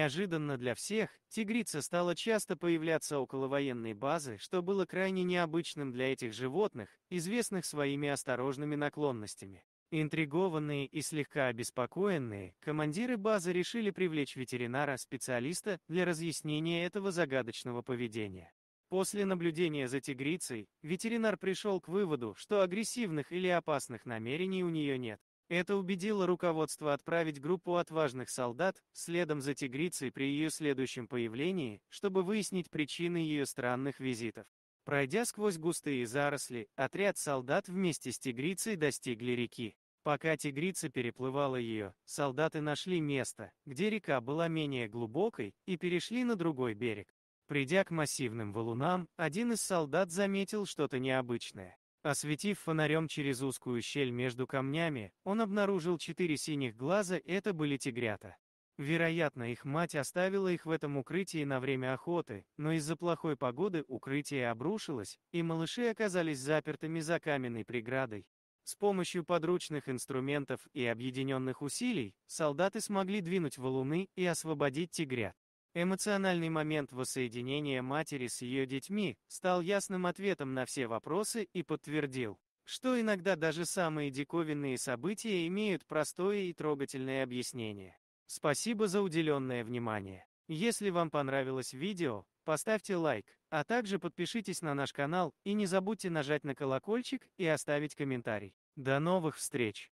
Неожиданно для всех, тигрица стала часто появляться около военной базы, что было крайне необычным для этих животных, известных своими осторожными наклонностями. Интригованные и слегка обеспокоенные, командиры базы решили привлечь ветеринара-специалиста для разъяснения этого загадочного поведения. После наблюдения за тигрицей, ветеринар пришел к выводу, что агрессивных или опасных намерений у нее нет. Это убедило руководство отправить группу отважных солдат, следом за тигрицей при ее следующем появлении, чтобы выяснить причины ее странных визитов. Пройдя сквозь густые заросли, отряд солдат вместе с тигрицей достигли реки. Пока тигрица переплывала ее, солдаты нашли место, где река была менее глубокой, и перешли на другой берег. Придя к массивным валунам, один из солдат заметил что-то необычное. Осветив фонарем через узкую щель между камнями, он обнаружил четыре синих глаза, это были тигрята. Вероятно, их мать оставила их в этом укрытии на время охоты, но из-за плохой погоды укрытие обрушилось, и малыши оказались запертыми за каменной преградой. С помощью подручных инструментов и объединенных усилий, солдаты смогли двинуть валуны и освободить тигрят. Эмоциональный момент воссоединения матери с ее детьми стал ясным ответом на все вопросы и подтвердил, что иногда даже самые диковинные события имеют простое и трогательное объяснение. Спасибо за уделенное внимание. Если вам понравилось видео, поставьте лайк, а также подпишитесь на наш канал и не забудьте нажать на колокольчик и оставить комментарий. До новых встреч!